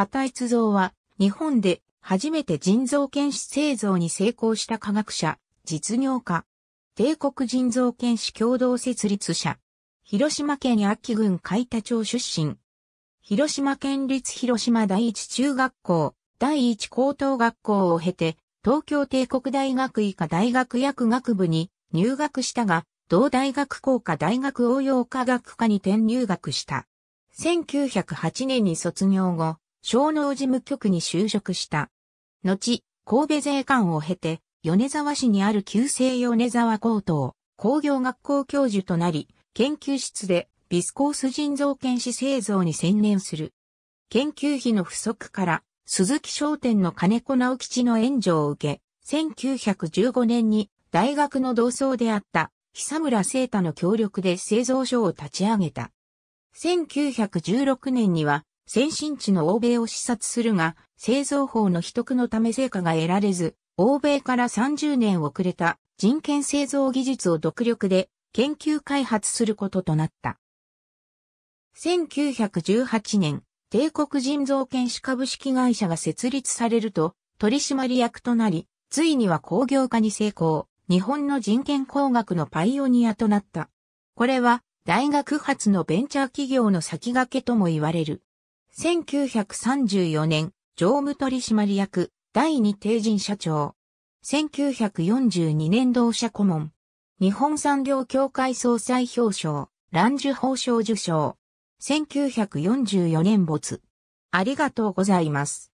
畑逸造は、日本で初めて腎臓検視製造に成功した科学者、実業家。帝国腎臓検視共同設立者。広島県秋郡海田町出身。広島県立広島第一中学校、第一高等学校を経て、東京帝国大学医科大学薬学部に入学したが、同大学工科大学応用科学科に転入学した。1908年に卒業後、小農事務局に就職した。後、神戸税関を経て、米沢市にある旧制米沢高等工業学校教授となり、研究室でビスコース人造剣士製造に専念する。研究費の不足から、鈴木商店の金子直吉の援助を受け、1915年に大学の同窓であった久村聖太の協力で製造所を立ち上げた。1916年には先進地の欧米を視察するが、製造法の秘匿のため成果が得られず、欧米から30年遅れた人権製造技術を独力で研究開発することとなった。1918年、帝国人造検視株式会社が設立されると、取締役となり、ついには工業化に成功、日本の人権工学のパイオニアとなった。これは、大学発のベンチャー企業の先駆けとも言われる。1934年、常務取締役、第二定人社長。1942年同社顧問。日本産業協会総裁表彰、蘭樹報奨受賞。1944年没。ありがとうございます。